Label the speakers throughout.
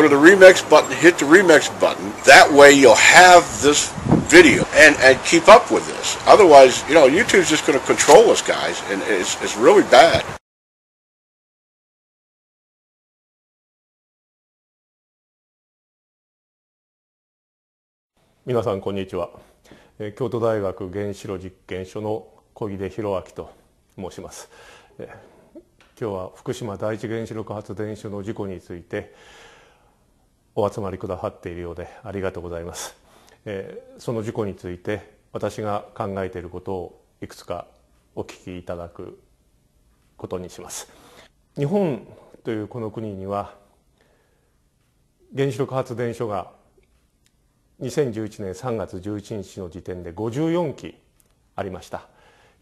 Speaker 1: go to the remix button, hit the remix button. That way you'll have this video and, and keep up with this. Otherwise, you know, YouTube's just going to control us, guys, and it's, it's really bad. Hello, e v e r 京都大学原子炉実験所の小出弘明と申します。今日は福島第一原子力発電所の事故についてお集まりくださっているようでありがとうございます、えー、その事故について私が考えていることをいくつかお聞きいただくことにします日本というこの国には原子力発電所が2011年3月11日の時点で54基ありました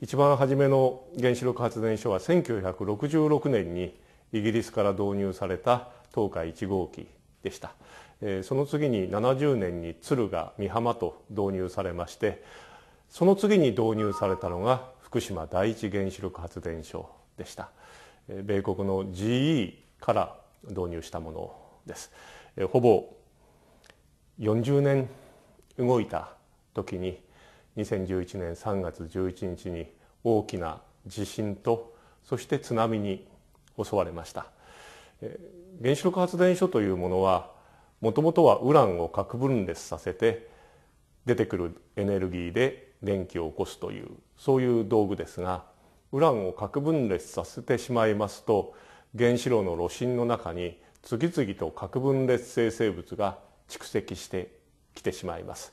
Speaker 1: 一番初めの原子力発電所は1966年にイギリスから導入された東海1号機でした、えー、その次に70年に敦賀美浜と導入されましてその次に導入されたのが福島第一原子力発電所でした、えー、米国の GE から導入したものです、えー、ほぼ40年動いた時に2011年3月11日に大きな地震とそして津波に襲われました原子力発電所というものはもともとはウランを核分裂させて出てくるエネルギーで電気を起こすというそういう道具ですがウランを核分裂させてしまいますと原子炉の炉心の中に次々と核分裂生成物が蓄積してきてしまいます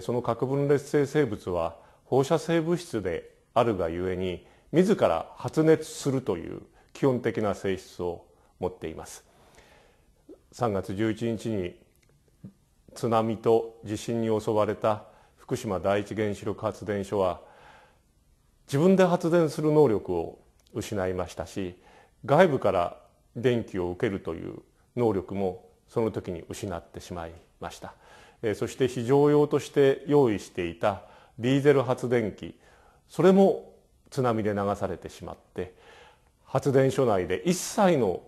Speaker 1: その核分裂性生物は放射性物質であるがゆえに自ら発熱するという基本的な性質を持っています3月11日に津波と地震に襲われた福島第一原子力発電所は自分で発電する能力を失いましたし外部から電気を受けるという能力もその時に失ってしまいましたそして非常用として用意していたディーゼル発電機それも津波で流されてしまって発電所内で一切の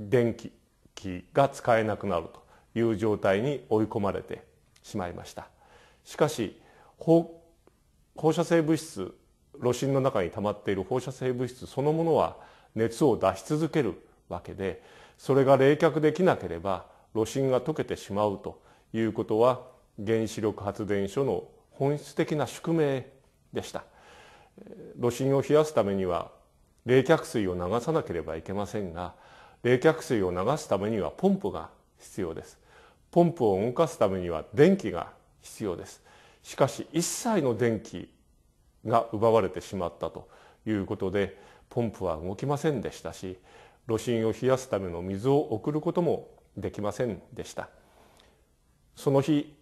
Speaker 1: 電気機が使えなくなるという状態に追い込まれてしまいましたしかし放射性物質炉心の中に溜まっている放射性物質そのものは熱を出し続けるわけでそれが冷却できなければ炉心が溶けてしまうということは原子力発電所の本質的な宿命でした炉心を冷やすためには冷却水を流さなければいけませんが冷却水を流すためにはポンプが必要ですポンプを動かすためには電気が必要ですしかし一切の電気が奪われてしまったということでポンプは動きませんでしたし炉心を冷やすための水を送ることもできませんでしたその日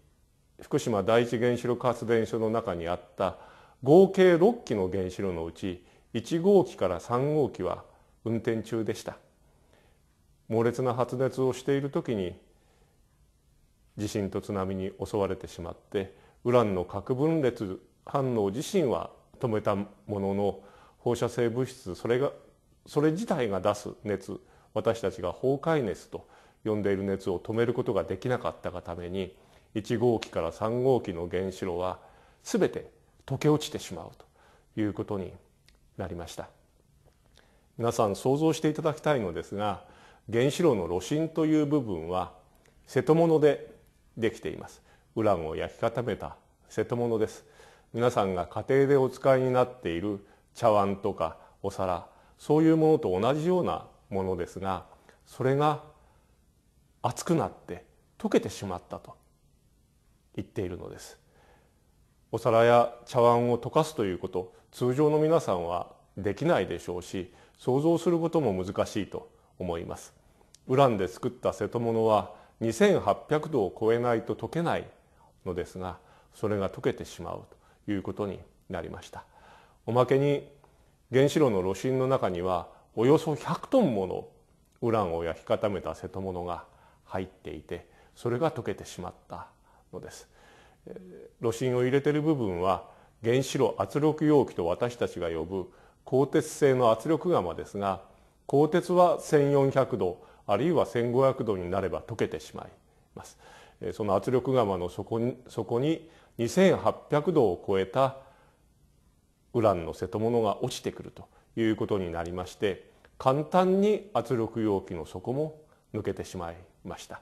Speaker 1: 福島第一原子力発電所の中にあった合計6基の原子炉のうち1号機から3号機は運転中でした。猛烈な発熱をしている時に地震と津波に襲われてしまってウランの核分裂反応自身は止めたものの放射性物質それがそれ自体が出す熱私たちが崩壊熱と呼んでいる熱を止めることができなかったがために1号機から3号機の原子炉は全て溶け落ちてしまうということになりました皆さん想像していただきたいのですが原子炉の炉心という部分は瀬戸物でできていますウランを焼き固めた瀬戸物です皆さんが家庭でお使いになっている茶碗とかお皿そういうものと同じようなものですがそれが熱くなって溶けてしまったと言っているのですお皿や茶碗を溶かすということ通常の皆さんはできないでしょうし想像することも難しいと思いますウランで作った瀬戸物は2800度を超えないと溶けないのですがそれが溶けてしまうということになりましたおまけに原子炉の炉心の中にはおよそ100トンものウランを焼き固めた瀬戸物が入っていてそれが溶けてしまったのです炉心を入れている部分は原子炉圧力容器と私たちが呼ぶ鋼鉄製の圧力釜ですが鋼鉄は1400度あるいは1,500度になれば溶けてしまいます。その圧力釜の底にに2800度を超えたウランの瀬戸物が落ちてくるということになりまして簡単に圧力容器の底も抜けてしまいました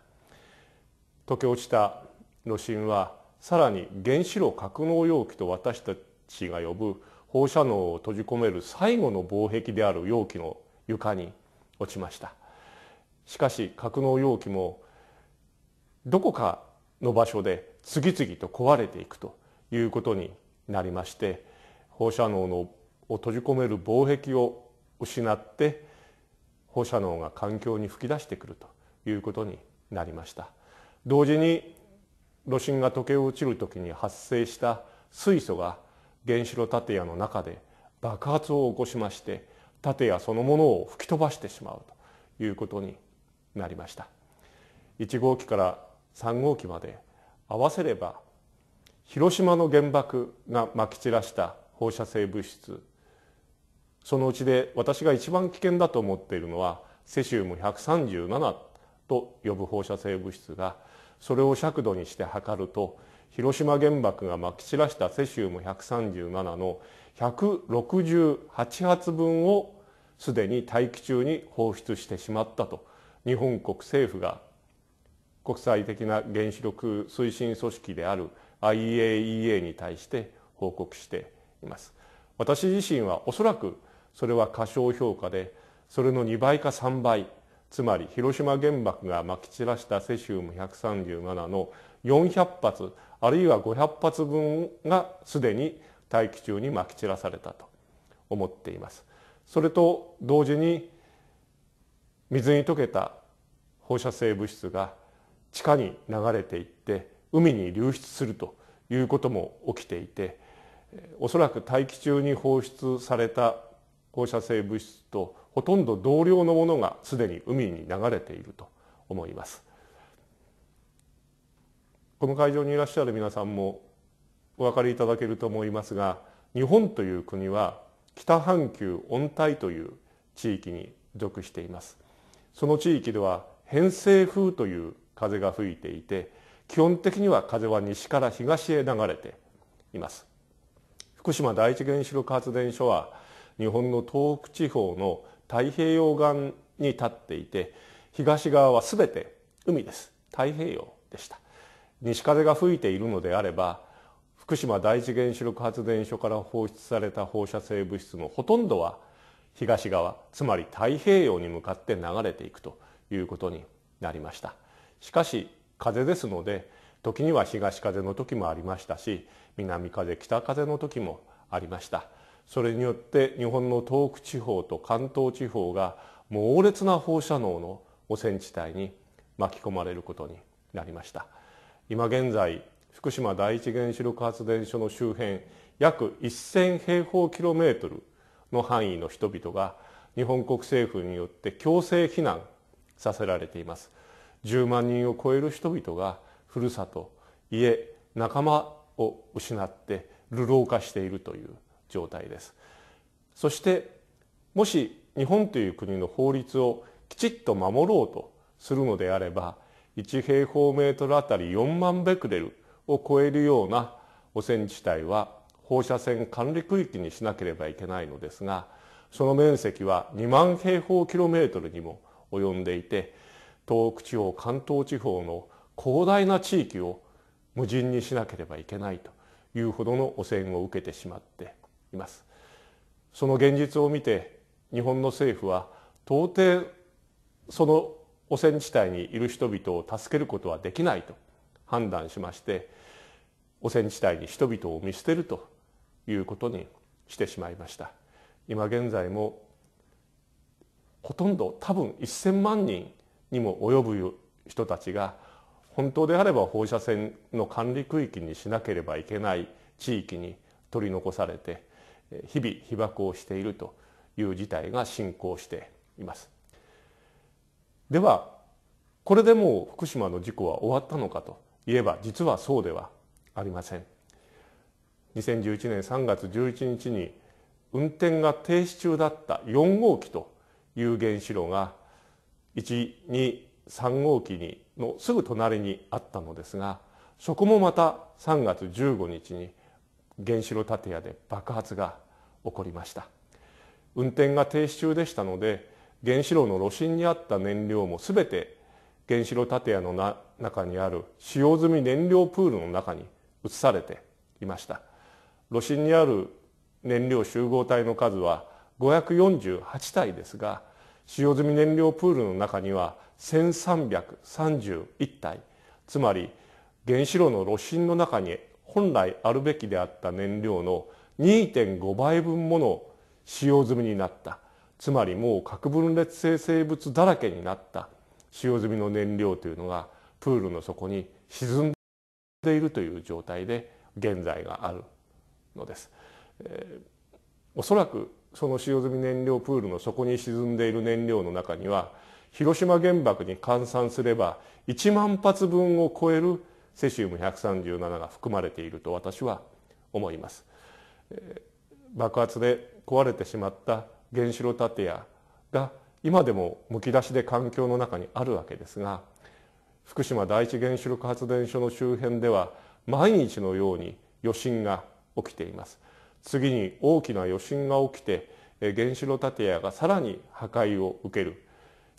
Speaker 1: 溶け落ちた炉心はさらに原子炉格納容器と私たちが呼ぶ放射能を閉じ込める最後の防壁である容器の床に落ちました。しかし格納容器もどこかの場所で次々と壊れていくということになりまして放射能のを閉じ込める防壁を失って放射能が環境に吹き出してくるということになりました同時に炉心が溶け落ちる時に発生した水素が原子炉建屋の中で爆発を起こしまして建屋そのものを吹き飛ばしてしまうということになりました1号機から3号機まで合わせれば広島の原爆がまき散らした放射性物質そのうちで私が一番危険だと思っているのはセシウム137と呼ぶ放射性物質がそれを尺度にして測ると広島原爆がまき散らしたセシウム137の168発分をすでに大気中に放出してしまったと日本国政府が国際的な原子力推進組織である IAEA に対して報告しています私自身はおそらくそれは過小評価でそれの2倍か3倍つまり広島原爆がまき散らしたセシウム137の400発あるいは500発分がすでに大気中にまき散らされたと思っていますそれと同時に水に溶けた放射性物質が地下に流れていって海に流出するということも起きていておそらく大気中に放出された放射性物質とほとんど同量のものがすでに海に流れていると思いますこの会場にいらっしゃる皆さんもお分かりいただけると思いますが日本という国は北半球温帯という地域に属していますその地域では偏西風という風が吹いていて基本的には風は西から東へ流れています福島第一原子力発電所は日本の東北地方の太平洋岸に立っていて東側はすべて海です太平洋でした西風が吹いているのであれば福島第一原子力発電所から放出された放射性物質のほとんどは東側つまり太平洋に向かって流れていくということになりましたしかし風ですので時には東風の時もありましたし南風北風の時もありましたそれによって日本の東北地方と関東地方が猛烈な放射能の汚染地帯に巻き込まれることになりました今現在福島第一原子力発電所の周辺約1,000平方キロメートルの範囲の人々が日本国政府によって強制避難させられています10万人を超える人々がふるさと家仲間を失って流浪化しているという状態ですそしてもし日本という国の法律をきちっと守ろうとするのであれば1平方メートルあたり4万ベクレルを超えるような汚染地帯は放射線管理区域にしなければいけないのですがその面積は2万平方キロメートルにも及んでいて東北地方関東地方の広大な地域を無人にしなければいけないというほどの汚染を受けてしまっています。その現実を見て日本の政府は到底その汚染地帯にいる人々を助けることはできないと判断しまして汚染地帯に人々を見捨てるということにしてしまいました今現在もほとんど多分1,000万人にも及ぶ人たちが本当であれば放射線の管理区域にしなければいけない地域に取り残されて日々被爆をしているという事態が進行していますではこれでもう福島の事故は終わったのかといえば実はそうではありません2011年3月11日に運転が停止中だった4号機という原子炉が123号機にのすぐ隣にあったのですがそこもまた3月15日に原子炉建屋で爆発が起こりました運転が停止中でしたので原子炉の炉心にあった燃料も全て原子炉建屋の中にある使用済み燃料プールの中に移されていました炉心にある燃料集合体の数は548体ですが使用済み燃料プールの中には1,331体つまり原子炉の炉心の中に本来あるべきであった燃料の2.5倍分もの使用済みになったつまりもう核分裂性生物だらけになった使用済みの燃料というのがプールの底に沈んでいるという状態で現在があるのです。えー、おそらくその使用済み燃料プールの底に沈んでいる燃料の中には広島原爆に換算すれば1万発分を超えるセシウム137が含まれていると私は思います。えー、爆発で壊れてしまった原子炉建屋が今でもむき出しで環境の中にあるわけですが福島第一原子力発電所の周辺では毎日のように余震が起きています次に大きな余震が起きて原子炉建屋がさらに破壊を受ける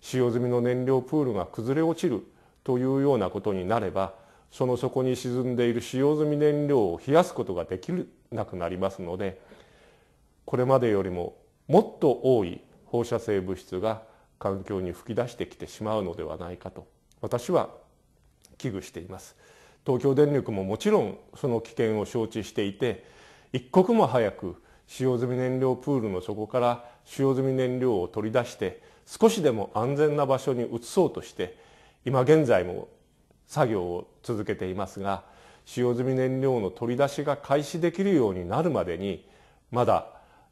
Speaker 1: 使用済みの燃料プールが崩れ落ちるというようなことになればその底に沈んでいる使用済み燃料を冷やすことができなくなりますのでこれまでよりももっと多い放射性物質が環境に噴き出してきてしまうのではないかと私は危惧しています。東京電力ももちろんその危険を承知していて一刻も早く使用済み燃料プールの底から使用済み燃料を取り出して少しでも安全な場所に移そうとして今現在も作業を続けていますが使用済み燃料の取り出しが開始できるようになるまでにまだ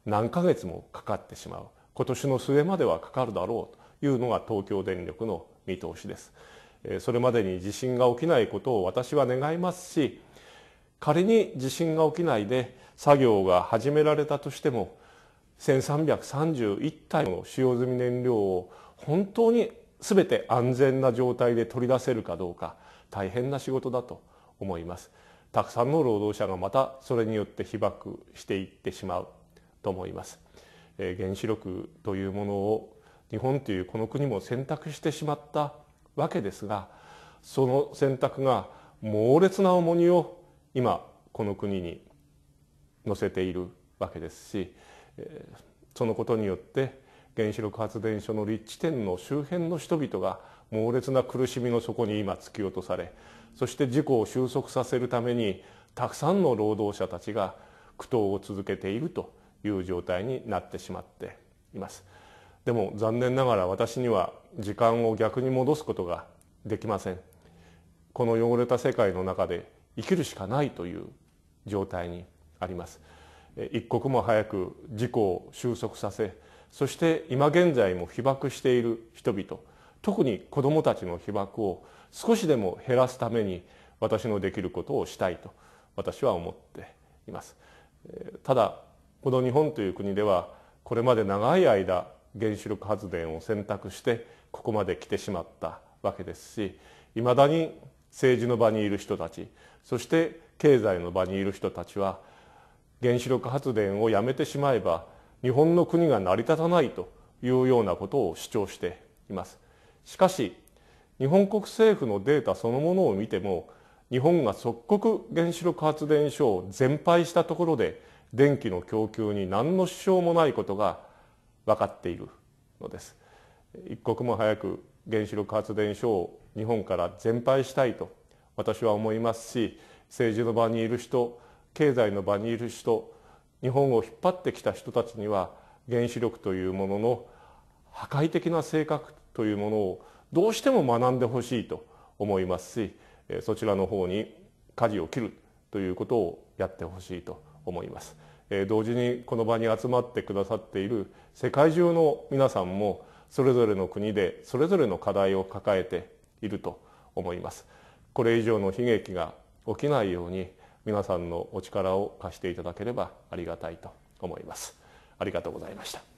Speaker 1: 何ヶ月もかかってしまう今年の末まではかかるだろうというのが東京電力の見通しです。それまでに地震が起きないことを私は願いますし仮に地震が起きないで作業が始められたとしても1331体の使用済み燃料を本当に全て安全な状態で取り出せるかどうか大変な仕事だと思いますたくさんの労働者がまたそれによって被爆していってしまうと思います、え原子力というものを日本というこの国も選択してしまったわけですがその選択が猛烈な重荷を今この国に乗せているわけですしそのことによって原子力発電所の立地点の周辺の人々が猛烈な苦しみの底に今突き落とされそして事故を収束させるためにたくさんの労働者たちが苦闘を続けているという状態になってしまっています。でも残念ながら私には時間を逆に戻すことができませんこの汚れた世界の中で生きるしかないという状態にあります一刻も早く事故を収束させそして今現在も被爆している人々特に子どもたちの被爆を少しでも減らすために私のできることをしたいと私は思っていますただこの日本という国ではこれまで長い間原子力発電を選択してここまで来てしまったわけですしいまだに政治の場にいる人たちそして経済の場にいる人たちは原子力発電をやめてしまえば日本の国が成り立たないというようなことを主張しています。しかし日本国政府のデータそのものを見ても日本が即刻原子力発電所を全廃したところで電気の供給に何の支障もないことが分かっているのです。一刻も早く原子力発電所を日本から全廃したいと私は思いますし政治の場にいる人経済の場にいる人日本を引っ張ってきた人たちには原子力というものの破壊的な性格というものをどうしても学んでほしいと思いますしそちらの方に舵を切るということをやってほしいと思います。同時にこの場に集まってくださっている世界中の皆さんもそれぞれの国でそれぞれの課題を抱えていると思いますこれ以上の悲劇が起きないように皆さんのお力を貸していただければありがたいと思いますありがとうございました